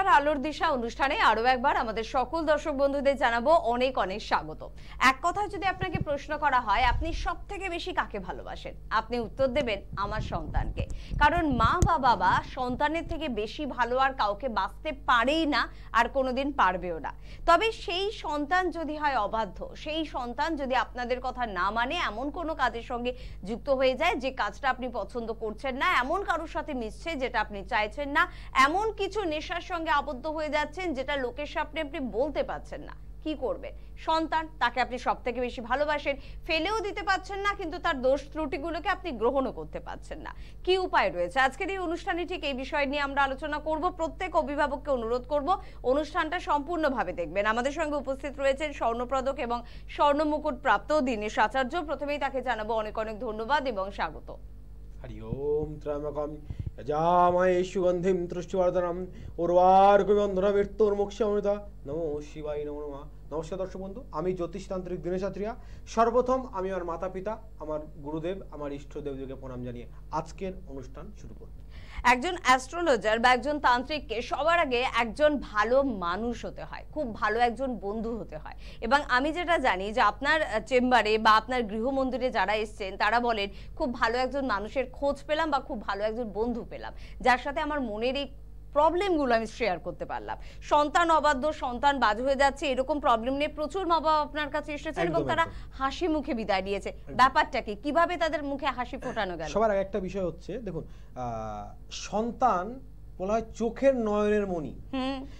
নমস্কার আলোর দিশা অনুষ্ঠানে আরো একবার আমাদের সকল দর্শক বন্ধুদের জানাবো অনেক অনেক স্বাগত এক কথা যদি আপনাকে প্রশ্ন করা হয় আপনি সব থেকে বেশি কাকে ভালোবাসেন আপনি উত্তর দেবেন আমার সন্তানকে কারণ মা বা বাবা সন্তানের থেকে বেশি ভালো আর কাউকে বাঁচতে পারেই না আর কোনোদিন পারবেও না তবে সেই সন্তান যদি হয় অবাধ্য সেই সন্তান যদি আপনাদের কথা না মানে এমন কোনো কাজের সঙ্গে যুক্ত হয়ে যায় যে কাজটা আপনি পছন্দ করছেন না এমন কারোর সাথে মিশছে যেটা আপনি চাইছেন না এমন কিছু নেশার সঙ্গে আবদ্ধ হয়ে যাচ্ছেন যেটা লোকের সামনে আপনি বলতে পারছেন না কি করবেন সন্তান তাকে আপনি সব থেকে বেশি ভালোবাসেন ফেলেও দিতে পারছেন না কিন্তু তার দোষ ত্রুটিগুলোকে আপনি গ্রহণও করতে পারছেন না কি উপায় রয়েছে আজকের এই অনুষ্ঠানে ঠিক এই বিষয় নিয়ে আমরা আলোচনা করব প্রত্যেক অভিভাবককে অনুরোধ করব অনুষ্ঠানটা সম্পূর্ণভাবে দেখবেন আমাদের সঙ্গে উপস্থিত রয়েছেন স্বর্ণপ্রদক এবং স্বর্ণ মুকুট প্রাপ্ত দীনেশ আচার্য প্রথমেই তাকে জানাবো অনেক অনেক ধন্যবাদ এবং স্বাগত হরি ওম যজাময়ে সুগন্ধিম তৃষ্টিবর্ধনম উর্বার্গন্ধনবীর্তোর্মুক্ষমৃতা নমো শিবাই নমো নমা নমস্কার দর্শক বন্ধু আমি জ্যোতিষতান্ত্রিক দিনেশ আত্রিয়া সর্বপ্রথম আমি আমার মাতা পিতা আমার গুরুদেব আমার ইষ্ট প্রণাম জানিয়ে আজকের অনুষ্ঠান শুরু করব একজন অ্যাস্ট্রোলজার বা একজন তান্ত্রিককে সবার আগে একজন ভালো মানুষ হতে হয় খুব ভালো একজন বন্ধু হতে হয় এবং আমি যেটা জানি যে আপনার চেম্বারে বা আপনার গৃহমন্দিরে যারা এসছেন তারা বলেন খুব ভালো একজন মানুষের খোঁজ পেলাম বা খুব ভালো একজন বন্ধু পেলাম যার সাথে আমার মনের এই প্রবলেমগুলো আমি শেয়ার করতে পারলাম সন্তান অবাধ্য সন্তান বাজ হয়ে যাচ্ছে এরকম প্রবলেম নিয়ে প্রচুর মা বাবা আপনার কাছে এসেছেন এবং তারা হাসি মুখে বিদায় দিয়েছে ব্যাপারটা কি কিভাবে তাদের মুখে হাসি ফোটানো গেল সবার আগে একটা বিষয় হচ্ছে দেখুন সন্তান বলা হয় চোখের নয়নের মনি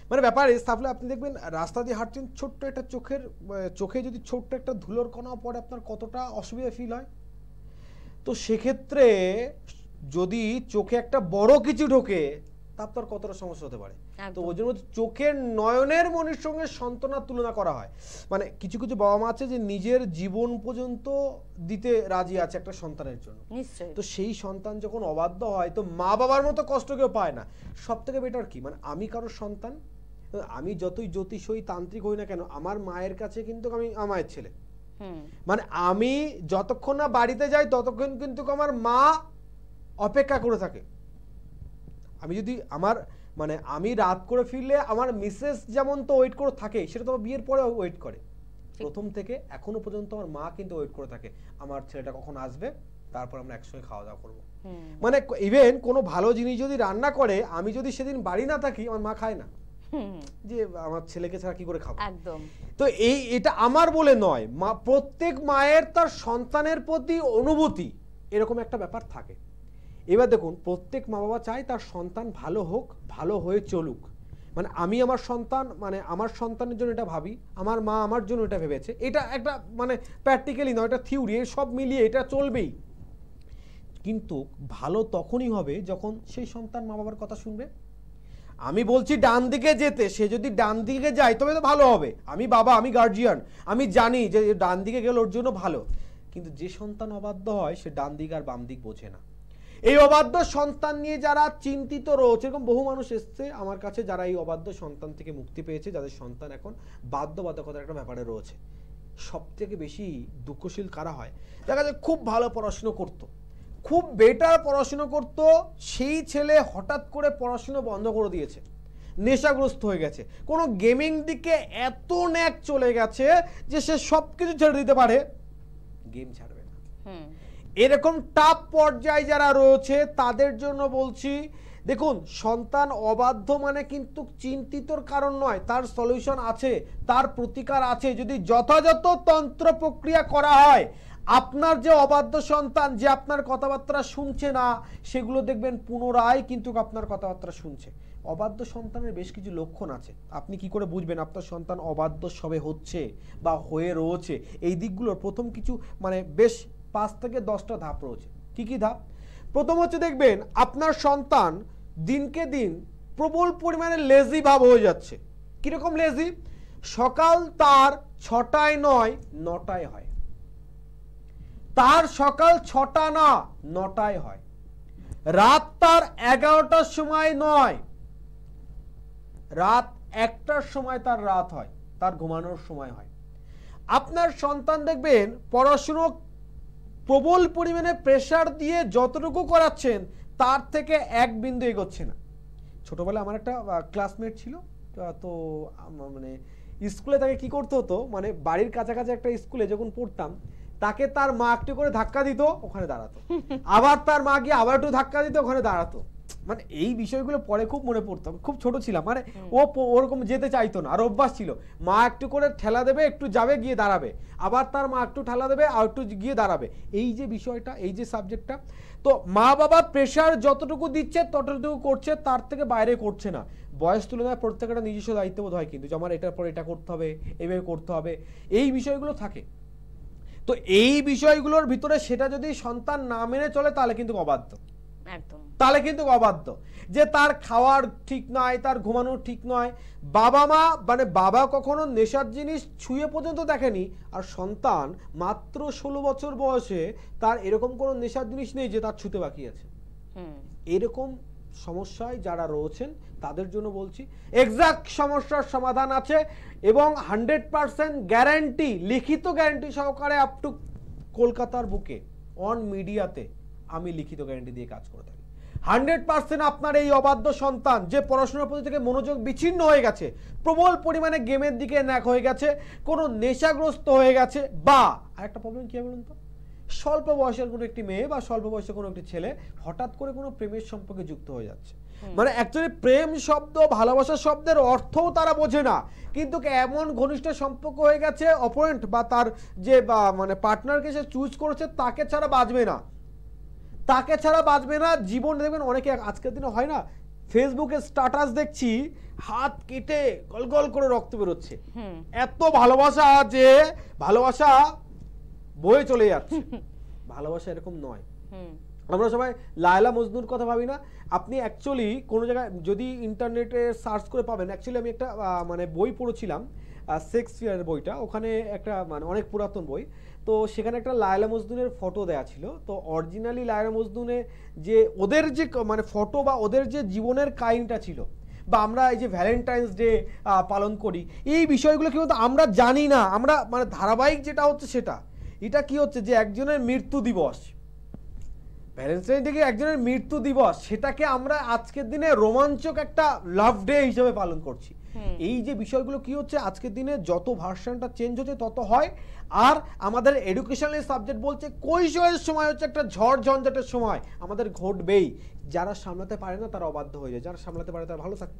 মানে ব্যাপার এস তাহলে আপনি দেখবেন রাস্তা দিয়ে হাঁটছেন ছোট্ট একটা চোখের চোখে যদি ছোট্ট একটা ধুলোর কণা পড়ে আপনার কতটা অসুবিধা ফিল হয় তো সেক্ষেত্রে যদি চোখে একটা বড় কিছু ঢোকে তারপর কতটা সমস্যা হতে পারে তো ওই জন্য চোখের নয়নের মনের সঙ্গে সন্তানার তুলনা করা হয় মানে কিছু কিছু বাবা মা আছে যে নিজের জীবন পর্যন্ত দিতে রাজি আছে একটা সন্তানের জন্য তো সেই সন্তান যখন অবাধ্য হয় তো মা বাবার মতো কষ্ট কেউ পায় না সব থেকে বেটার কি মানে আমি কারোর সন্তান আমি যতই জ্যোতিষ হই তান্ত্রিক হই না কেন আমার মায়ের কাছে কিন্তু আমি আমার ছেলে মানে আমি যতক্ষণ না বাড়িতে যাই ততক্ষণ কিন্তু আমার মা অপেক্ষা করে থাকে আমি যদি আমার মানে আমি রাত করে ফিরলে আমার মিসেস যেমন তো ওয়েট করে থাকে সেটা তো বিয়ের পরে ওয়েট করে প্রথম থেকে এখনো পর্যন্ত আমার মা কিন্তু ওয়েট করে থাকে আমার ছেলেটা কখন আসবে তারপর আমরা একসঙ্গে খাওয়া দাওয়া করবো মানে ইভেন কোনো ভালো জিনিস যদি রান্না করে আমি যদি সেদিন বাড়ি না থাকি আমার মা খায় না যে আমার ছেলেকে ছাড়া কি করে খাবো একদম তো এই এটা আমার বলে নয় মা প্রত্যেক মায়ের তার সন্তানের প্রতি অনুভূতি এরকম একটা ব্যাপার থাকে এবার দেখুন প্রত্যেক মা বাবা চায় তার সন্তান ভালো হোক ভালো হয়ে চলুক মানে আমি আমার সন্তান মানে আমার সন্তানের জন্য এটা ভাবি আমার মা আমার জন্য এটা ভেবেছে এটা একটা মানে প্র্যাকটিক্যালি নয় এটা থিওরি সব মিলিয়ে এটা চলবেই কিন্তু ভালো তখনই হবে যখন সেই সন্তান মা বাবার কথা শুনবে আমি বলছি ডান দিকে যেতে সে যদি ডান দিকে যায় তবে তো ভালো হবে আমি বাবা আমি গার্জিয়ান আমি জানি যে ডান দিকে গেলে ওর জন্য ভালো কিন্তু যে সন্তান অবাধ্য হয় সে ডান দিক আর বাম দিক বোঝে না এই অবাধ্য সন্তান নিয়ে যারা চিন্তিত রয়েছে এরকম বহু মানুষ এসছে আমার কাছে যারা এই অবাধ্য সন্তান থেকে মুক্তি পেয়েছে যাদের সন্তান এখন বাধ্যবাধকতার একটা ব্যাপারে রয়েছে সব থেকে বেশি দুঃখশীল কারা হয় দেখা যায় খুব ভালো পড়াশুনো করতো খুব বেটার পড়াশুনো করত সেই ছেলে হঠাৎ করে পড়াশুনো বন্ধ করে দিয়েছে নেশাগ্রস্ত হয়ে গেছে কোনো গেমিং দিকে এত ন্যাক চলে গেছে যে সে সব কিছু ছেড়ে দিতে পারে গেম ছাড়বে না এরকম টাপ পর্যায়ে যারা রয়েছে তাদের জন্য বলছি দেখুন সন্তান অবাধ্য মানে কিন্তু চিন্তিতর কারণ নয় তার সলিউশন আছে তার প্রতিকার আছে যদি যথাযথ তন্ত্র প্রক্রিয়া করা হয় আপনার যে অবাধ্য সন্তান যে আপনার কথাবার্তা শুনছে না সেগুলো দেখবেন পুনরায় কিন্তু আপনার কথাবার্তা শুনছে অবাধ্য সন্তানের বেশ কিছু লক্ষণ আছে আপনি কি করে বুঝবেন আপনার সন্তান অবাধ্য সবে হচ্ছে বা হয়ে রয়েছে এই দিকগুলোর প্রথম কিছু মানে বেশ পাঁচ থেকে দশটা ধাপ রয়েছে কি কি ধাপ প্রথম হচ্ছে দেখবেন আপনার সন্তান দিনকে দিন প্রবল পরিমাণে লেজি ভাব হয়ে যাচ্ছে কীরকম লেজি সকাল তার ছটায় নয় নটায় হয় তার সকাল ছটা না নটায় হয় রাত তার এগারোটার সময় নয় রাত একটার সময় তার রাত হয় তার ঘুমানোর সময় হয় আপনার সন্তান দেখবেন পড়াশুনো প্রবল পরিমাণে প্রেশার দিয়ে যতটুকু করাচ্ছেন তার থেকে এক বিন্দু এগোচ্ছে না ছোটোবেলায় আমার একটা ক্লাসমেট ছিল তো মানে স্কুলে তাকে কি করতে হতো মানে বাড়ির কাছাকাছি একটা স্কুলে যখন পড়তাম তাকে তার মা একটু করে ধাক্কা দিত ওখানে দাঁড়াতো আবার তার মা গিয়ে আবার একটু ধাক্কা দিত ওখানে দাঁড়াতো মানে এই বিষয়গুলো পরে খুব মনে পড়তো খুব ছোট ছিলাম মানে ও ওরকম যেতে চাইতো না আর অভ্যাস ছিল মা একটু করে ঠেলা দেবে একটু যাবে গিয়ে দাঁড়াবে আবার তার মা একটু ঠেলা দেবে আর একটু গিয়ে দাঁড়াবে এই যে বিষয়টা এই যে সাবজেক্টটা তো মা বাবা প্রেশার যতটুকু দিচ্ছে ততটুকু করছে তার থেকে বাইরে করছে না বয়স তুলনায় প্রত্যেকটা নিজস্ব দায়িত্ববোধ হয় কিন্তু যে আমার এটার পর এটা করতে হবে এভাবে করতে হবে এই বিষয়গুলো থাকে তো এই বিষয়গুলোর ভিতরে সেটা যদি সন্তান না মেনে চলে তাহলে কিন্তু অবাধ্য তাহলে কিন্তু অবাধ্য যে তার খাওয়ার ঠিক নয় তার ঘুমানো ঠিক নয় বাবা মা মানে বাবা কখনো নেশার জিনিস ছুঁয়ে পর্যন্ত দেখেনি আর সন্তান মাত্র ষোলো বছর বয়সে তার এরকম কোনো নেশার জিনিস নেই যে তার ছুতে বাকি আছে এরকম সমস্যায় যারা রয়েছেন তাদের জন্য বলছি এক্সাক্ট সমস্যার সমাধান আছে এবং হান্ড্রেড পারসেন্ট গ্যারান্টি লিখিত গ্যারান্টি সহকারে আপ টু কলকাতার বুকে অন মিডিয়াতে আমি লিখিত গ্যারেন্টি দিয়ে কাজ করে থাকি হান্ড্রেড পার্সেন্ট আপনার এই অবাধ্য সন্তান যে পড়াশোনার প্রতি থেকে মনোযোগ বিচ্ছিন্ন হয়ে গেছে প্রবল পরিমাণে গেমের দিকে ন্যাক হয়ে গেছে কোনো নেশাগ্রস্ত হয়ে গেছে বা আর একটা প্রবলেম কী বলুন তো স্বল্প বয়সের কোনো একটি মেয়ে বা স্বল্প বয়সের কোনো একটি ছেলে হঠাৎ করে কোনো প্রেমের সম্পর্কে যুক্ত হয়ে যাচ্ছে মানে অ্যাকচুয়ালি প্রেম শব্দ ভালোবাসার শব্দের অর্থও তারা বোঝে না কিন্তু এমন ঘনিষ্ঠ সম্পর্ক হয়ে গেছে অপোনেন্ট বা তার যে বা মানে পার্টনারকে সে চুজ করেছে তাকে ছাড়া বাঁচবে না তাকে ছাড়া বাঁচবে না জীবন দেখবেন অনেকে আজকের দিনে হয় না ফেসবুকে স্ট্যাটাস দেখছি হাত কেটে গল গল করে রক্ত বেরোচ্ছে এত ভালোবাসা যে ভালোবাসা বয়ে চলে যাচ্ছে ভালোবাসা এরকম নয় আমরা সবাই লায়লা মজনুর কথা ভাবি না আপনি অ্যাকচুয়ালি কোনো জায়গায় যদি ইন্টারনেটে সার্চ করে পাবেন অ্যাকচুয়ালি আমি একটা মানে বই পড়েছিলাম শেক্সপিয়ারের বইটা ওখানে একটা মানে অনেক পুরাতন বই তো সেখানে একটা লায়লা মজদুনের ফটো দেয়া ছিল তো অরিজিনালি লায়লা মজদুনে যে ওদের যে মানে ফটো বা ওদের যে জীবনের কাহিনটা ছিল বা আমরা এই যে ভ্যালেন্টাইন্স ডে পালন করি এই বিষয়গুলো কি বলতো আমরা জানি না আমরা মানে ধারাবাহিক যেটা হচ্ছে সেটা এটা কি হচ্ছে যে একজনের মৃত্যু দিবস ভ্যালেন্টাইন ডে একজনের মৃত্যু দিবস সেটাকে আমরা আজকের দিনে রোমাঞ্চক একটা লাভ ডে হিসেবে পালন করছি এই যে বিষয়গুলো কি হচ্ছে আজকের দিনে যত ভার্সনটা চেঞ্জ হচ্ছে তত হয় আর আমাদের এডুকেশনাল সাবজেক্ট বলছে কৈশোরের সময় হচ্ছে একটা ঝড় ঝঞ্ঝটের সময় আমাদের ঘটবেই যারা সামলাতে পারে না তারা অবাধ্য হয়ে যায় যারা সামলাতে পারে তারা ভালো থাকে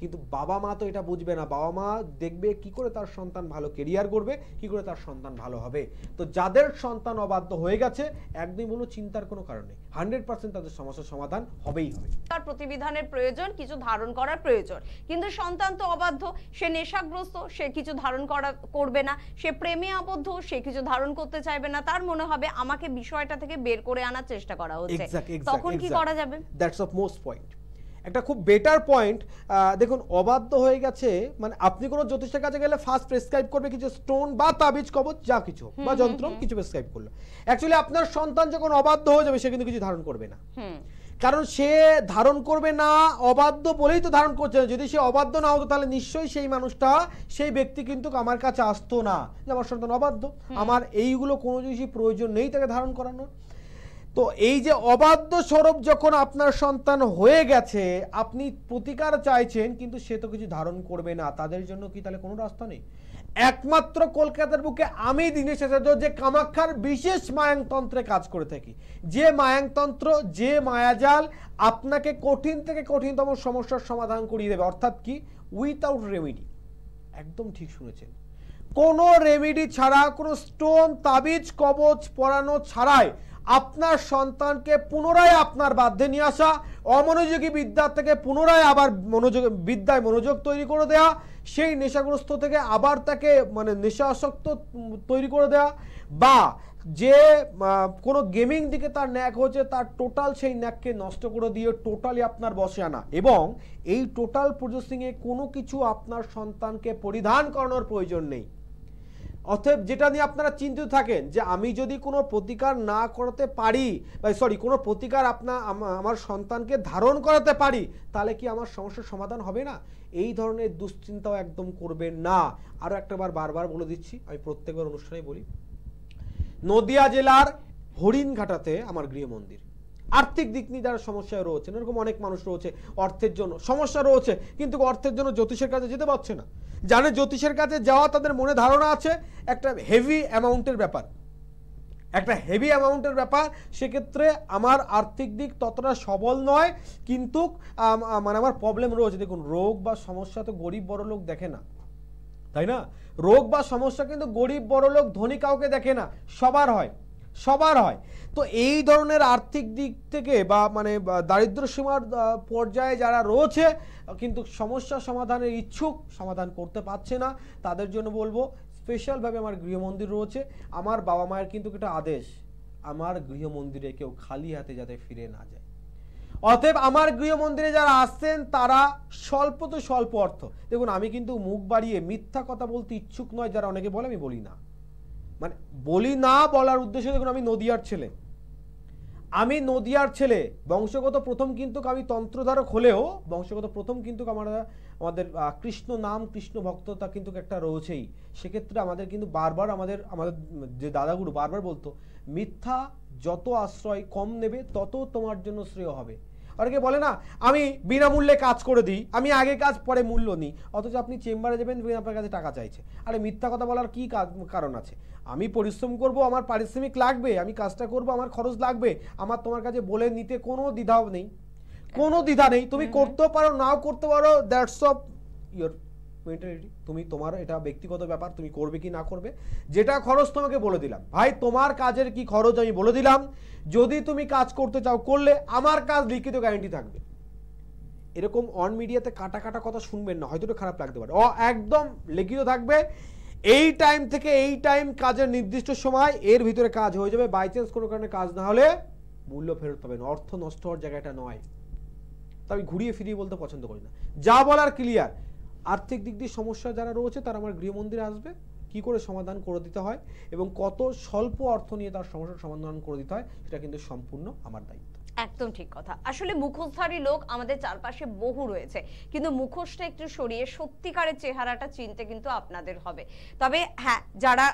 কিন্তু বাবা মা তো এটা বুঝবে না বাবা মা দেখবে কি করে তার সন্তান ভালো কেরিয়ার করবে কি করে তার সন্তান ভালো হবে তো যাদের সন্তান অবাধ্য হয়ে গেছে একদম বলো চিন্তার কোনো কারণ নেই হান্ড্রেড পার্সেন্ট তাদের সমস্যার সমাধান হবেই হবে তার প্রতিবিধানের প্রয়োজন কিছু ধারণ করার প্রয়োজন কিন্তু সন্তান তো অবাধ্য সে নেশাগ্রস্ত সে কিছু ধারণ করা করবে না সে প্রেমে আবদ্ধ সে কিছু ধারণ করতে চাইবে না তার মনে হবে আমাকে বিষয়টা থেকে বের করে আনার চেষ্টা করা হচ্ছে তখন কি করা যাবে দ্যাটস অফ মোস্ট পয়েন্ট একটা খুব বেটার পয়েন্ট দেখুন অবাধ্য হয়ে গেছে মানে আপনি কোনো জ্যোতিষের কাছে গেলে ফার্স্ট প্রেসক্রাইব করবে কিছু স্টোন বা তাবিজ কবচ যা কিছু বা যন্ত্র কিছু প্রেসক্রাইব করলো অ্যাকচুয়ালি আপনার সন্তান যখন অবাধ্য হয়ে যাবে সে কিন্তু কিছু ধারণ করবে না কারণ সে ধারণ করবে না অবাধ্য বলেই তো ধারণ করছে না যদি সে অবাধ্য না হতো তাহলে নিশ্চয়ই সেই মানুষটা সেই ব্যক্তি কিন্তু আমার কাছে আসতো না যে আমার সন্তান অবাধ্য আমার এইগুলো কোনো জিনিসই প্রয়োজন নেই তাকে ধারণ করানোর তো এই যে অবাধ্য স্বরূপ যখন আপনার সন্তান হয়ে গেছে আপনি প্রতিকার চাইছেন কিন্তু সে তো কিছু ধারণ করবে না তাদের জন্য কি তাহলে কোনো রাস্তা নেই একমাত্র কলকাতার বুকে আমি দিনেশ আচার্য যে কামাক্ষার বিশেষ মায়াংতন্ত্রে কাজ করে থাকি যে মায়াংতন্ত্র যে মায়াজাল আপনাকে কঠিন থেকে কঠিনতম সমস্যার সমাধান করিয়ে দেবে অর্থাৎ কি উইথআউট রেমিডি একদম ঠিক শুনেছেন কোনো রেমিডি ছাড়া কোনো স্টোন তাবিজ কবচ পরানো ছাড়াই আপনার সন্তানকে পুনরায় আপনার বাধ্যে নিয়ে আসা অমনোযোগী বিদ্যার থেকে পুনরায় আবার মনোযোগ বিদ্যায় মনোযোগ তৈরি করে দেয়া সেই নেশাগ্রস্ত থেকে আবার তাকে মানে নেশাসক্ত তৈরি করে দেয়া বা যে কোনো গেমিং দিকে তার ন্যাক হচ্ছে তার টোটাল সেই ন্যাককে নষ্ট করে দিয়ে টোটালি আপনার বসে আনা এবং এই টোটাল প্রসেসিংয়ে কোনো কিছু আপনার সন্তানকে পরিধান করানোর প্রয়োজন নেই অতএব যেটা নিয়ে আপনারা চিন্তিত থাকেন যে আমি যদি কোনো প্রতিকার না করতে পারি বা সরি কোনো প্রতিকার আপনা আমার সন্তানকে ধারণ করাতে পারি তাহলে কি আমার সমস্যার সমাধান হবে না এই ধরনের দুশ্চিন্তাও একদম করবেন না আরও একটাবার বারবার বলে দিচ্ছি আমি প্রত্যেকবার অনুষ্ঠানে বলি নদিয়া জেলার হরিণঘাটাতে আমার গৃহমন্দির আর্থিক দিক নিয়ে যারা সমস্যায় রয়েছে এরকম অনেক মানুষ রয়েছে অর্থের জন্য সমস্যা রয়েছে কিন্তু অর্থের জন্য জ্যোতিষের কাছে যেতে পারছে না জানে জ্যোতিষের কাছে যাওয়া তাদের মনে ধারণা আছে একটা হেভি অ্যামাউন্টের ব্যাপার একটা হেভি অ্যামাউন্টের ব্যাপার সেক্ষেত্রে আমার আর্থিক দিক ততটা সবল নয় কিন্তু মানে আমার প্রবলেম রয়েছে দেখুন রোগ বা সমস্যা তো গরিব বড় লোক দেখে না তাই না রোগ বা সমস্যা কিন্তু গরিব বড় লোক ধনী কাউকে দেখে না সবার হয় সবার হয় তো এই ধরনের আর্থিক দিক থেকে বা মানে দারিদ্র সীমার পর্যায়ে যারা রয়েছে কিন্তু সমস্যা সমাধানের ইচ্ছুক সমাধান করতে পারছে না তাদের জন্য বলবো স্পেশালভাবে আমার গৃহমন্দির রয়েছে আমার বাবা মায়ের কিন্তু একটা আদেশ আমার গৃহমন্দিরে কেউ খালি হাতে যাতে ফিরে না যায় অতএব আমার গৃহমন্দিরে যারা আসছেন তারা স্বল্প তো স্বল্প অর্থ দেখুন আমি কিন্তু মুখ বাড়িয়ে মিথ্যা কথা বলতে ইচ্ছুক নয় যারা অনেকে বলে আমি বলি না মানে বলি না বলার উদ্দেশ্যে দেখুন আমি নদিয়ার ছেলে আমি নদিয়ার ছেলে বংশগত প্রথম কিন্তু আমি তন্ত্রধারক হলেও বংশগত প্রথম কিন্তু আমরা আমাদের কৃষ্ণ নাম কৃষ্ণ ভক্ততা কিন্তু একটা রয়েছেই সেক্ষেত্রে আমাদের কিন্তু বারবার আমাদের আমাদের যে দাদাগুরু বারবার বলতো মিথ্যা যত আশ্রয় কম নেবে তত তোমার জন্য শ্রেয় হবে অনেকে বলে না আমি বিনামূল্যে কাজ করে দিই আমি আগে কাজ পরে মূল্য নিই অথচ আপনি চেম্বারে যাবেন আপনার কাছে টাকা চাইছে আরে মিথ্যা কথা বলার কী কারণ আছে আমি পরিশ্রম করব আমার পারিশ্রমিক লাগবে আমি কাজটা করব আমার খরচ লাগবে আমার তোমার কাছে বলে নিতে কোনো দ্বিধাও নেই কোনো দ্বিধা নেই তুমি করতেও পারো নাও করতে পারো দ্যাটস অফ ইয়োর মেন্টালিটি তুমি তোমার এটা ব্যক্তিগত ব্যাপার তুমি করবে কি না করবে যেটা খরচ তোমাকে বলে দিলাম ভাই তোমার কাজের কি খরচ আমি বলে দিলাম যদি তুমি কাজ করতে চাও করলে আমার কাজ লিখিত গ্যারেন্টি থাকবে এরকম অন মিডিয়াতে কাটা কাটা কথা শুনবেন না হয়তো খারাপ লাগতে পারে অ একদম লিখিত থাকবে এই টাইম থেকে এই টাইম কাজের নির্দিষ্ট সময় এর ভিতরে কাজ হয়ে যাবে বাই চান্স কোনো কারণে কাজ না হলে মূল্য ফেরত পাবেন অর্থ নষ্ট হওয়ার জায়গাটা নয় তা আমি ঘুরিয়ে ফিরিয়ে বলতে পছন্দ করি না যা বলার ক্লিয়ার আর্থিক দিক দিয়ে সমস্যা যারা রয়েছে তারা আমার গৃহমন্দিরে আসবে কি করে সমাধান করে দিতে হয় এবং কত স্বল্প অর্থ নিয়ে তার সমস্যার সমাধান করে দিতে হয় সেটা কিন্তু সম্পূর্ণ আমার দায়িত্ব একদম ঠিক কথা আসলে মুখোশধারী লোক আমাদের চারপাশে বহু রয়েছে কিন্তু মুখোশটা একটু সরিয়ে সত্যিকারের চেহারাটা চিনতে কিন্তু আপনাদের হবে তবে হ্যাঁ যারা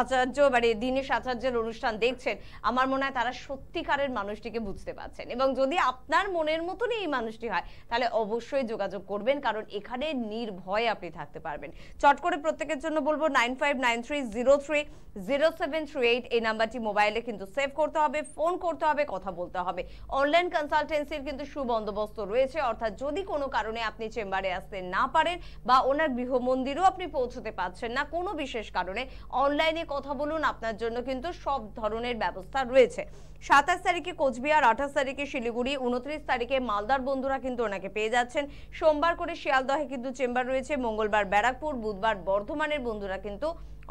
আচার্য মানে দীনেশ আচার্যের অনুষ্ঠান দেখছেন আমার মনে হয় তারা সত্যিকারের মানুষটিকে বুঝতে পারছেন এবং যদি আপনার মনের মতনই এই মানুষটি হয় তাহলে অবশ্যই যোগাযোগ করবেন কারণ এখানে নির্ভয়ে আপনি থাকতে পারবেন চট করে প্রত্যেকের জন্য বলবো nine five nine three zero three zero seven three eight এই নাম্বারটি মোবাইলে কিন্তু সেভ করতে হবে ফোন করতে হবে কথা বলতে হবে অনলাইন কনসালটেন্সির কিন্তু সুবন্দোবস্ত রয়েছে অর্থাৎ যদি কোনো কারণে আপনি চেম্বারে আসতে না পারেন বা ওনার গৃহমন্দিরও আপনি পৌঁছতে পারছেন না কোনো বিশেষ কারণে অনলাইনে কথা বলুন আপনার জন্য কিন্তু সব ধরনের ব্যবস্থা রয়েছে সাতাশ তারিখে কোচবিহার আঠাশ তারিখে শিলিগুড়ি উনত্রিশ তারিখে মালদার বন্ধুরা কিন্তু ওনাকে পেয়ে যাচ্ছেন সোমবার করে শিয়ালদহে কিন্তু চেম্বার রয়েছে মঙ্গলবার ব্যারাকপুর বুধবার বর্ধমানের বন্ধুরা কিন্তু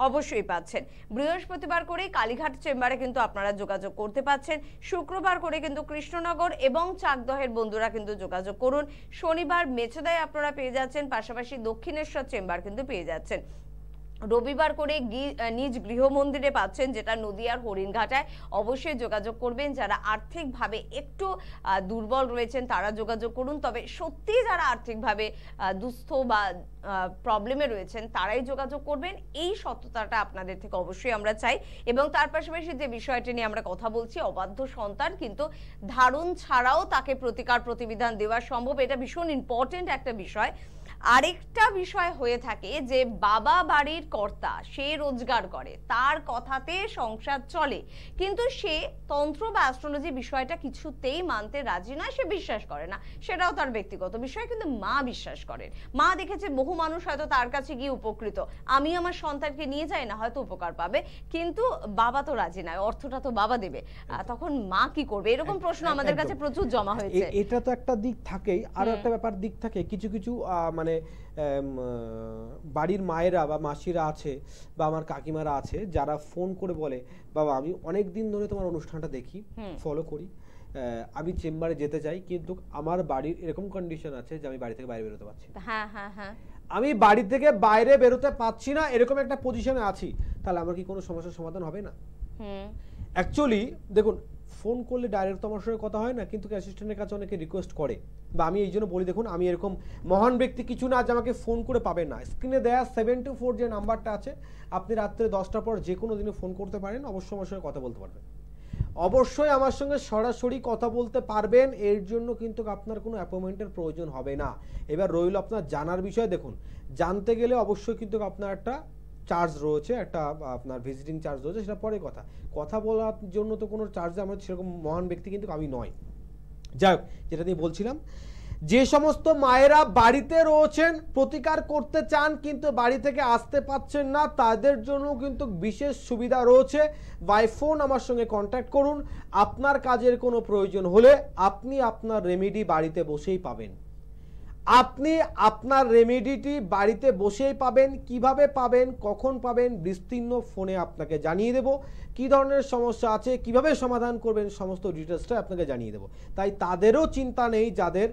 অবশ্যই পাচ্ছেন বৃহস্পতিবার করে কালীঘাট চেম্বারে কিন্তু আপনারা যোগাযোগ করতে পাচ্ছেন শুক্রবার করে কিন্তু কৃষ্ণনগর এবং চাকদহের বন্ধুরা কিন্তু যোগাযোগ করুন শনিবার মেছেদায় আপনারা পেয়ে যাচ্ছেন পাশাপাশি দক্ষিণেশ্বর চেম্বার কিন্তু পেয়ে যাচ্ছেন রবিবার করে নিজ গৃহমন্দিরে পাচ্ছেন যেটা নদিয়ার হরিণঘাটায় অবশ্যই যোগাযোগ করবেন যারা আর্থিকভাবে একটু দুর্বল রয়েছেন তারা যোগাযোগ করুন তবে সত্যি যারা আর্থিকভাবে দুস্থ বা প্রবলেমে রয়েছেন তারাই যোগাযোগ করবেন এই সত্যতাটা আপনাদের থেকে অবশ্যই আমরা চাই এবং তার পাশাপাশি যে বিষয়টি নিয়ে আমরা কথা বলছি অবাধ্য সন্তান কিন্তু ধারণ ছাড়াও তাকে প্রতিকার প্রতিবিধান দেওয়া সম্ভব এটা ভীষণ ইম্পর্টেন্ট একটা বিষয় আরেকটা বিষয় হয়ে থাকে যে বাবা বাড়ির কর্তা সে রোজগার করে তার কথাতে সংসার চলে কিন্তু সে তন্ত্র বা অ্যাস্ট্রোলজি বিষয়টা কিছুতেই মানতে রাজি নয় সে বিশ্বাস করে না সেটাও তার ব্যক্তিগত বিষয় কিন্তু মা বিশ্বাস করেন মা দেখেছে বহু মানুষ হয়তো তার কাছে গিয়ে উপকৃত আমি আমার সন্তানকে নিয়ে যাই না হয়তো উপকার পাবে কিন্তু বাবা তো রাজি নয় অর্থটা তো বাবা দেবে তখন মা কি করবে এরকম প্রশ্ন আমাদের কাছে প্রচুর জমা হয়েছে এটা তো একটা দিক থাকেই আরো একটা ব্যাপার দিক থাকে কিছু কিছু মানে মানে বাড়ির মায়েরা বা মাসিরা আছে বা আমার কাকিমারা আছে যারা ফোন করে বলে বাবা আমি অনেক দিন ধরে তোমার অনুষ্ঠানটা দেখি ফলো করি আমি চেম্বারে যেতে চাই কিন্তু আমার বাড়ির এরকম কন্ডিশন আছে যে আমি বাড়ি থেকে বাইরে বেরোতে পারছি হ্যাঁ, হ্যাঁ, হ্যাঁ। আমি বাড়ি থেকে বাইরে বেরোতে পারছি না এরকম একটা পজিশনে আছি তাহলে আমার কি কোনো সমস্যার সমাধান হবে না অ্যাকচুয়ালি দেখুন ফোন করলে ডাইরেক্ট তো আমার সঙ্গে কথা হয় না কিন্তু অ্যাসিস্ট্যান্টের কাছে অনেকে রিকোয়েস্ট করে বা আমি এই জন্য বলি দেখুন আমি এরকম মহান ব্যক্তি কিছু না যে আমাকে ফোন করে পাবে না স্ক্রিনে দেয়া সেভেন টু ফোর যে নাম্বারটা আছে আপনি রাত্রে দশটার পর যে কোনো দিনে ফোন করতে পারেন অবশ্যই আমার সঙ্গে কথা বলতে পারবেন অবশ্যই আমার সঙ্গে সরাসরি কথা বলতে পারবেন এর জন্য কিন্তু আপনার কোনো অ্যাপয়েন্টমেন্টের প্রয়োজন হবে না এবার রইল আপনার জানার বিষয় দেখুন জানতে গেলে অবশ্যই কিন্তু আপনার একটা চার্জ রয়েছে একটা আপনার ভিজিটিং চার্জ রয়েছে সেটা পরে কথা কথা বলার জন্য তো কোনো চার্জ আমার সেরকম মহান ব্যক্তি কিন্তু আমি নয় যাই হোক যেটা নিয়ে বলছিলাম যে সমস্ত মায়েরা বাড়িতে রয়েছেন প্রতিকার করতে চান কিন্তু বাড়ি থেকে আসতে পাচ্ছেন না তাদের জন্য কিন্তু বিশেষ সুবিধা রয়েছে বাই ফোন আমার সঙ্গে কন্ট্যাক্ট করুন আপনার কাজের কোনো প্রয়োজন হলে আপনি আপনার রেমেডি বাড়িতে বসেই পাবেন আপনি আপনার রেমেডিটি বাড়িতে বসেই পাবেন কিভাবে পাবেন কখন পাবেন বিস্তীর্ণ ফোনে আপনাকে জানিয়ে দেব কি ধরনের সমস্যা আছে কিভাবে সমাধান করবেন সমস্ত ডিটেলসটা আপনাকে জানিয়ে দেব তাই তাদেরও চিন্তা নেই যাদের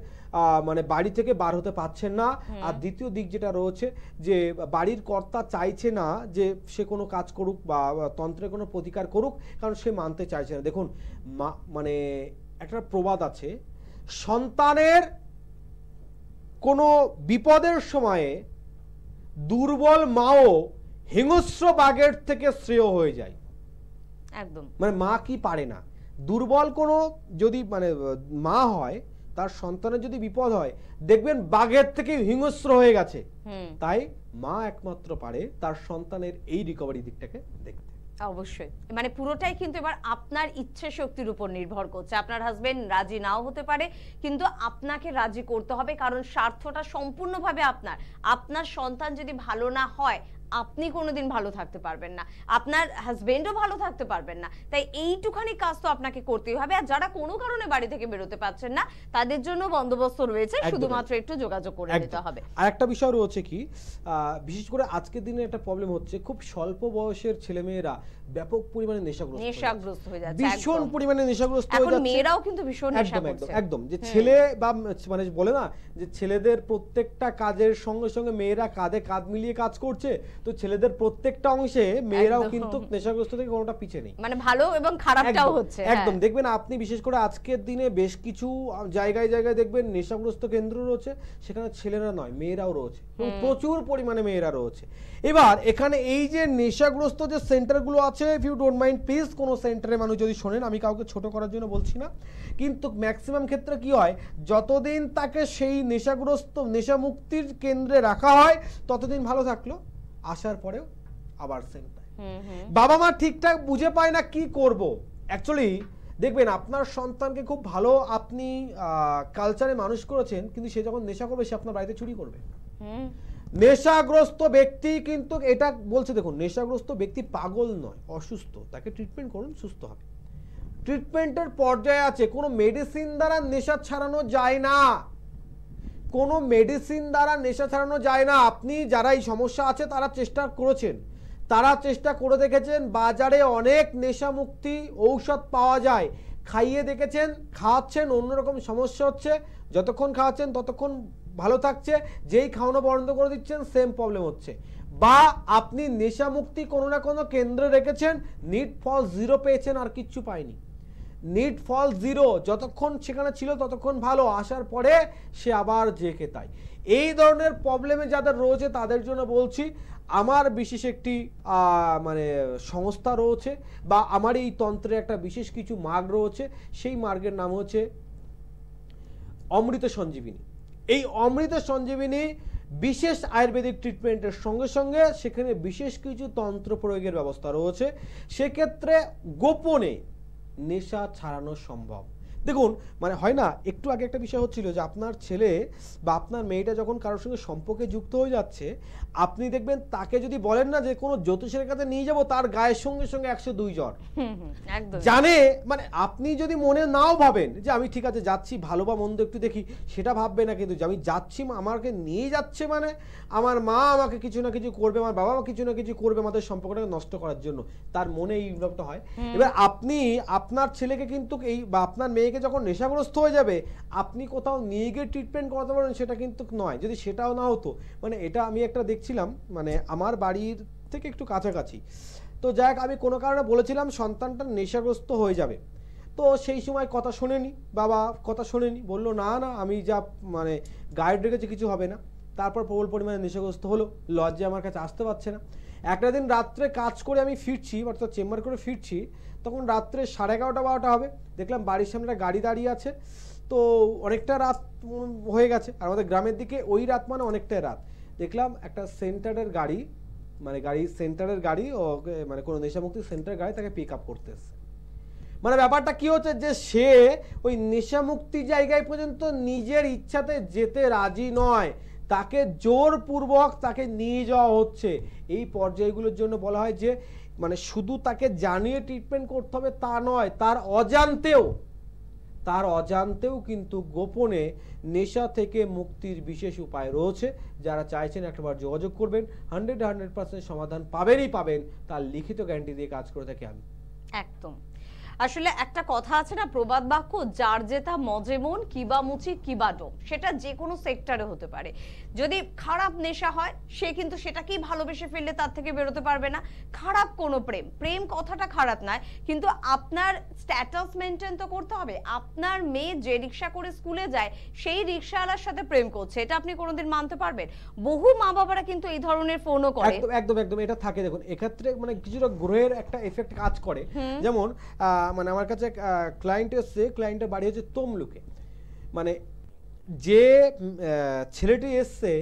মানে বাড়ি থেকে বার হতে পারছেন না আর দ্বিতীয় দিক যেটা রয়েছে যে বাড়ির কর্তা চাইছে না যে সে কোনো কাজ করুক বা তন্ত্রে কোনো প্রতিকার করুক কারণ সে মানতে চাইছে না দেখুন মানে একটা প্রবাদ আছে সন্তানের কোনো বিপদের সময়ে দুর্বল মাও হিংস্র বাঘের থেকে শ্রেয় হয়ে যায় একদম মানে মা কি পারে না দুর্বল কোনো যদি মানে মা হয় তার সন্তানের যদি বিপদ হয় দেখবেন বাঘের থেকে হিংস্র হয়ে গেছে তাই মা একমাত্র পারে তার সন্তানের এই রিকভারি দিকটাকে দেখতে অবশ্যই মানে পুরোটাই কিন্তু এবার আপনার ইচ্ছে শক্তির উপর নির্ভর করছে আপনার হাজবেন্ড রাজি নাও হতে পারে কিন্তু আপনাকে রাজি করতে হবে কারণ স্বার্থটা সম্পূর্ণভাবে আপনার আপনার সন্তান যদি ভালো না হয় আপনি কোনোদিন ভালো থাকতে পারবেন না আপনার হাজবেন্ডও ভালো থাকতে পারবেন না তাই এইটুখানি কাজ তো আপনাকে করতেই হবে আর যারা কোনো কারণে বাড়ি থেকে বেরোতে পারছেন না তাদের জন্য বন্দোবস্ত রয়েছে শুধুমাত্র একটু যোগাযোগ করে নিতে হবে আর একটা বিষয় রয়েছে কি বিশেষ করে আজকের দিনে একটা প্রবলেম হচ্ছে খুব স্বল্প বয়সের ছেলে মেয়েরা ব্যাপক পরিমাণে নেশাগ্রস্ত নেশাগ্রস্ত হয়ে যাচ্ছে ভীষণ পরিমাণে নেশাগ্রস্ত হয়ে যাচ্ছে মেয়েরাও কিন্তু ভীষণ নেশাগ্রস্ত করছে একদম যে ছেলে বা মানে বলে না যে ছেলেদের প্রত্যেকটা কাজের সঙ্গে সঙ্গে মেয়েরা কাঁধে কাঁধ মিলিয়ে কাজ করছে তো ছেলেদের প্রত্যেকটা অংশে মেয়েরাও কিন্তু নেশাগ্রস্ত থেকে কোনোটা পিছে নেই মানে ভালো এবং খারাপটাও হচ্ছে হ্যাঁ। একদম দেখবেন আপনি বিশেষ করে আজকের দিনে বেশ কিছু জায়গায় জায়গায় দেখবেন নেশাগ্রস্ত কেন্দ্র রয়েছে সেখানে ছেলেরা নয় মেয়েরাও রয়েছে প্রচুর পরিমাণে মেয়েরা রয়েছে এবার এখানে এই যে নেশাগ্রস্ত যে সেন্টারগুলো আছে if you don't mind please কোনো সেন্টারে মানুষ যদি শোনেন আমি কাউকে ছোট করার জন্য বলছি না কিন্তু ম্যাক্সিমাম ক্ষেত্রে কি হয় যতদিন তাকে সেই নেশাগ্রস্ত নেশামুক্তির কেন্দ্রে রাখা হয় ততদিন ভালো থাকলো আসার পরেও আবার সেম বাবা মা ঠিকঠাক বুঝে পায় না কি করব অ্যাকচুয়ালি দেখবেন আপনার সন্তানকে খুব ভালো আপনি কালচারে মানুষ করেছেন কিন্তু সে যখন নেশা করবে সে আপনার বাড়িতে চুরি করবে নেশাগ্রস্ত ব্যক্তি কিন্তু এটা বলছে দেখুন নেশাগ্রস্ত ব্যক্তি পাগল নয় অসুস্থ তাকে ট্রিটমেন্ট করুন সুস্থ হবে ট্রিটমেন্টের পর্যায়ে আছে কোনো মেডিসিন দ্বারা নেশা ছাড়ানো যায় না কোনো মেডিসিন দ্বারা নেশা ছাড়ানো যায় না আপনি যারা এই সমস্যা আছে তারা চেষ্টা করেছেন তারা চেষ্টা করে দেখেছেন বাজারে অনেক নেশামুক্তি ঔষধ পাওয়া যায় খাইয়ে দেখেছেন খাওয়াচ্ছেন অন্যরকম সমস্যা হচ্ছে যতক্ষণ খাওয়াচ্ছেন ততক্ষণ ভালো থাকছে যেই খাওয়ানো বন্ধ করে দিচ্ছেন সেম প্রবলেম হচ্ছে বা আপনি নেশামুক্তি কোনো না কোনো কেন্দ্রে রেখেছেন নিট ফল জিরো পেয়েছেন আর কিচ্ছু পায়নি নিট ফল জিরো যতক্ষণ সেখানে ছিল ততক্ষণ ভালো আসার পরে সে আবার জেকে তাই এই ধরনের প্রবলেমে যাদের রয়েছে তাদের জন্য বলছি আমার বিশেষ একটি মানে সংস্থা রয়েছে বা আমার এই তন্ত্রে একটা বিশেষ কিছু মার্গ রয়েছে সেই মার্গের নাম হচ্ছে অমৃত সঞ্জীবিনী এই অমৃত সঞ্জীবিনী বিশেষ আয়ুর্বেদিক ট্রিটমেন্টের সঙ্গে সঙ্গে সেখানে বিশেষ কিছু তন্ত্র প্রয়োগের ব্যবস্থা রয়েছে সেক্ষেত্রে গোপনে নেশা ছাড়ানো সম্ভব দেখুন মানে হয় না একটু আগে একটা বিষয় হচ্ছিল যে আপনার ছেলে বা আপনার মেয়েটা যখন কারোর সঙ্গে সম্পর্কে যুক্ত হয়ে যাচ্ছে আপনি দেখবেন তাকে যদি বলেন না যে কোনো জ্যোতিষের কাছে নিয়ে যাব তার গায়ের সঙ্গে সঙ্গে একশো দুই জ্বর জানে মানে আপনি যদি মনে নাও ভাবেন যে আমি ঠিক আছে যাচ্ছি ভালো বা মন্দ একটু দেখি সেটা ভাববে না কিন্তু আমি যাচ্ছি আমাকে নিয়ে যাচ্ছে মানে আমার মা আমাকে কিছু না কিছু করবে আমার বাবা কিছু না কিছু করবে আমাদের সম্পর্কটাকে নষ্ট করার জন্য তার মনে এই ইউনকটা হয় এবার আপনি আপনার ছেলেকে কিন্তু এই বা আপনার মেয়েকে থেকে যখন নেশাগ্রস্ত হয়ে যাবে আপনি কোথাও নিয়ে গিয়ে ট্রিটমেন্ট করাতে পারেন সেটা কিন্তু নয় যদি সেটাও না হতো মানে এটা আমি একটা দেখছিলাম মানে আমার বাড়ির থেকে একটু কাছাকাছি তো যাক আমি কোনো কারণে বলেছিলাম সন্তানটা নেশাগ্রস্ত হয়ে যাবে তো সেই সময় কথা শোনেনি বাবা কথা শোনেনি বলল না না আমি যা মানে গাইড রেখেছি কিছু হবে না তারপর প্রবল পরিমাণে নেশাগ্রস্ত হলো লজ্জা আমার কাছে আসতে পারছে না একটা দিন রাত্রে কাজ করে আমি ফিরছি অর্থাৎ চেম্বার করে ফিরছি তখন রাত্রে সাড়ে এগারোটা বারোটা হবে দেখলাম বাড়ির সামনে একটা গাড়ি দাঁড়িয়ে আছে তো অনেকটা রাত হয়ে গেছে আর আমাদের গ্রামের দিকে ওই রাত মানে অনেকটাই রাত দেখলাম একটা সেন্টারের গাড়ি মানে গাড়ি সেন্টারের গাড়ি ও মানে কোনো নেশামুক্তি সেন্টার গাড়ি তাকে পিক আপ করতে এসছে মানে ব্যাপারটা কি হচ্ছে যে সে ওই নেশামুক্তি জায়গায় পর্যন্ত নিজের ইচ্ছাতে যেতে রাজি নয় তাকে জোরপূর্বক তাকে নিয়ে যাওয়া হচ্ছে এই পর্যায়গুলোর জন্য বলা হয় যে মানে শুধু তাকে জানিয়ে ট্রিটমেন্ট করতে হবে তা নয় তার অজান্তেও তার অজান্তেও কিন্তু গোপনে নেশা থেকে মুক্তির বিশেষ উপায় রয়েছে যারা চাইছেন একটাবার যোগাযোগ করবেন হান্ড্রেড হান্ড্রেড পার্সেন্ট সমাধান পাবেনই পাবেন তার লিখিত গ্যারান্টি দিয়ে কাজ করে থাকি আমি একদম আসলে একটা কথা আছে না প্রবাদ বাক্য যার জেতা মজে মন কিবা মুচি কিবা ডোম সেটা যে কোনো সেক্টরে হতে পারে যদি খারাপ নেশা হয় সে কিন্তু সেটাকেই ভালোবেসে ফেললে তার থেকে বেরোতে পারবে না খারাপ কোনো প্রেম প্রেম কথাটা খারাপ নয় কিন্তু আপনার স্ট্যাটাস মেনটেন তো করতে হবে আপনার মেয়ে যে রিক্সা করে স্কুলে যায় সেই রিক্সাওয়ালার সাথে প্রেম করছে এটা আপনি কোনোদিন মানতে পারবেন বহু মা বাবারা কিন্তু এই ধরনের ফোনও করে একদম একদম একদম এটা থাকে দেখুন এক্ষেত্রে মানে কিছুটা গ্রহের একটা এফেক্ট কাজ করে যেমন আহ মানে আমার কাছে ক্লায়েন্ট এসছে ক্লায়েন্টের বাড়ি হচ্ছে তমলুকে মানে যে ছেলেটি এসছে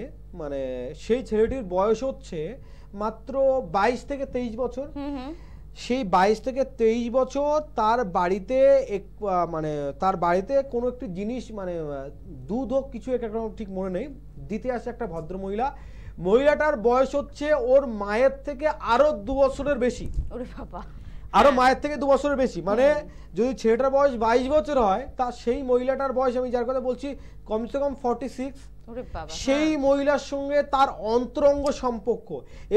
মানে সেই ছেলেটির বয়স হচ্ছে মাত্র ২২ থেকে তেইশ বছর সেই ২২ থেকে তেইশ বছর তার বাড়িতে এক মানে তার বাড়িতে কোনো একটি জিনিস মানে দুধ হোক কিছু এক রকম ঠিক মনে নেই দিতে আসে একটা ভদ্র মহিলা মহিলাটার বয়স হচ্ছে ওর মায়ের থেকে আরো দু বছরের বেশি ওরে বাবা আরো হ্যাঁ। মায়ের থেকে দু বছরের বেশি মানে হ্যাঁ। যদি ছেলেটার বয়স বাইশ বছর হয় তা সেই মহিলাটার বয়স আমি যার কথা বলছি কমসে কম ফর্টি সিক্স সেই হ্যাঁ। মহিলার সঙ্গে তার অন্তরঙ্গ সম্পর্ক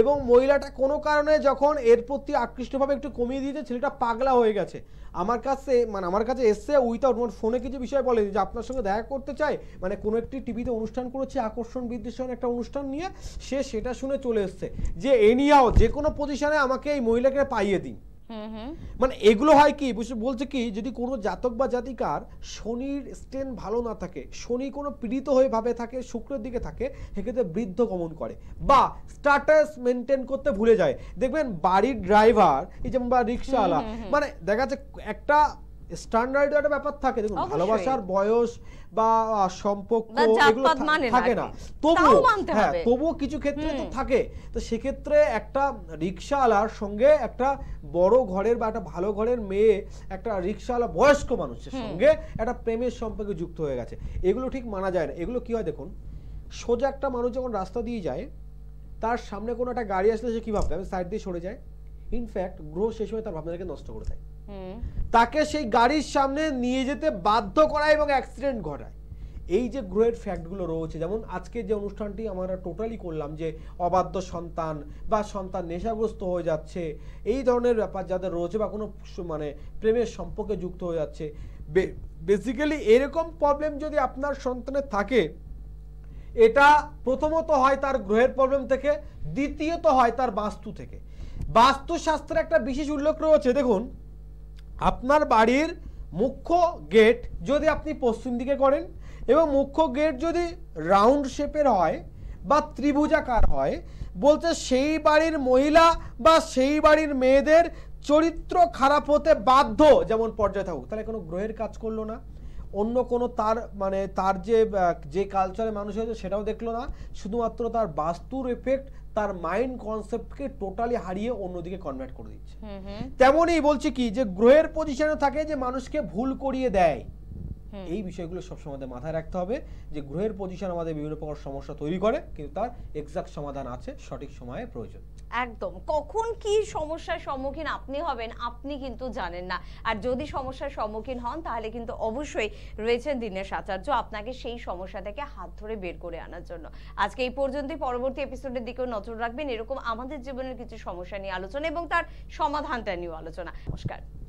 এবং মহিলাটা কোনো কারণে যখন এর প্রতি আকৃষ্টভাবে একটু কমিয়ে দিয়েছে ছেলেটা পাগলা হয়ে গেছে আমার কাছে মানে আমার কাছে এসছে উইথাউট মানে ফোনে কিছু বিষয় বলে যে আপনার সঙ্গে দেখা করতে চাই মানে কোনো একটি টিভিতে অনুষ্ঠান করেছে আকর্ষণ বিদ্বেষণ একটা অনুষ্ঠান নিয়ে সে সেটা শুনে চলে এসছে যে এনিয়াও যে কোনো পজিশনে আমাকে এই মহিলাকে পাইয়ে দিন মানে এগুলো হয় কি বলছে কি যদি কোনো জাতক বা জাতিকার শনির স্টেন ভালো না থাকে শনি কোনো পীড়িত হয়ে ভাবে থাকে শুক্রের দিকে থাকে সেক্ষেত্রে বৃদ্ধ গমন করে বা স্ট্যাটাস মেনটেন করতে ভুলে যায় দেখবেন বাড়ির ড্রাইভার এই যেমন বা রিক্সাওয়ালা মানে দেখা যাচ্ছে একটা স্ট্যান্ডার্ড একটা ব্যাপার থাকে দেখুন ভালোবাসার বয়স বা সম্পর্ক এগুলো থাকে না তবু হ্যাঁ তবুও কিছু ক্ষেত্রে তো থাকে তো সেক্ষেত্রে একটা রিক্সাওয়ালার সঙ্গে একটা বড় ঘরের বা একটা ভালো ঘরের মেয়ে একটা রিক্সাওয়ালা বয়স্ক মানুষের সঙ্গে একটা প্রেমের সম্পর্কে যুক্ত হয়ে গেছে এগুলো ঠিক মানা যায় না এগুলো কি হয় দেখুন সোজা একটা মানুষ যখন রাস্তা দিয়ে যায় তার সামনে কোনো একটা গাড়ি আসলে সে কী ভাবতে আমি সাইড দিয়ে সরে যায় ইনফ্যাক্ট গ্রহ সেই সময় তার ভাবনাটাকে নষ্ট করে দেয় তাকে সেই গাড়ির সামনে নিয়ে যেতে বাধ্য করায় এবং অ্যাক্সিডেন্ট ঘটায় এই যে গ্রহের ফ্যাক্টগুলো রয়েছে যেমন আজকে যে অনুষ্ঠানটি আমরা টোটালি করলাম যে অবাধ্য সন্তান বা সন্তান নেশাগ্রস্ত হয়ে যাচ্ছে এই ধরনের ব্যাপার যাদের রয়েছে বা কোনো মানে প্রেমের সম্পর্কে যুক্ত হয়ে যাচ্ছে বেসিক্যালি এরকম প্রবলেম যদি আপনার সন্তানের থাকে এটা প্রথমত হয় তার গ্রহের প্রবলেম থেকে দ্বিতীয়ত হয় তার বাস্তু থেকে বাস্তুশাস্ত্রে একটা বিশেষ উল্লেখ রয়েছে দেখুন আপনার বাড়ির মুখ্য গেট যদি আপনি পশ্চিম দিকে করেন এবং মুখ্য গেট যদি রাউন্ড শেপের হয় বা ত্রিভুজাকার হয় বলতে সেই বাড়ির মহিলা বা সেই বাড়ির মেয়েদের চরিত্র খারাপ হতে বাধ্য যেমন পর্যায়ে থাকুক তাহলে কোনো গ্রহের কাজ করলো না অন্য কোনো তার মানে তার যে যে কালচারে মানুষ হয়েছে সেটাও দেখলো না শুধুমাত্র তার বাস্তুর এফেক্ট তার মাইন্ড কনসেপ্টকে টোটালি হারিয়ে অন্যদিকে কনভার্ট করে দিচ্ছে তেমনই বলছে কি যে গ্রহের পজিশনে থাকে যে মানুষকে ভুল করিয়ে দেয় এই বিষয়গুলো সবসময় মাথায় রাখতে হবে যে গ্রহের পজিশন আমাদের বিভিন্ন প্রকার সমস্যা তৈরি করে কিন্তু তার এক্সাক্ট সমাধান আছে সঠিক সময়ে প্রয়োজন একদম কখন কি সমস্যার সম্মুখীন আপনি হবেন আপনি কিন্তু জানেন না আর যদি সমস্যার সম্মুখীন হন তাহলে কিন্তু অবশ্যই রয়েছেন দিনেশ আচার্য আপনাকে সেই সমস্যা থেকে হাত ধরে বের করে আনার জন্য আজকে এই পর্যন্তই পরবর্তী এপিসোডের দিকেও নজর রাখবেন এরকম আমাদের জীবনের কিছু সমস্যা নিয়ে আলোচনা এবং তার সমাধানটা নিয়েও আলোচনা নমস্কার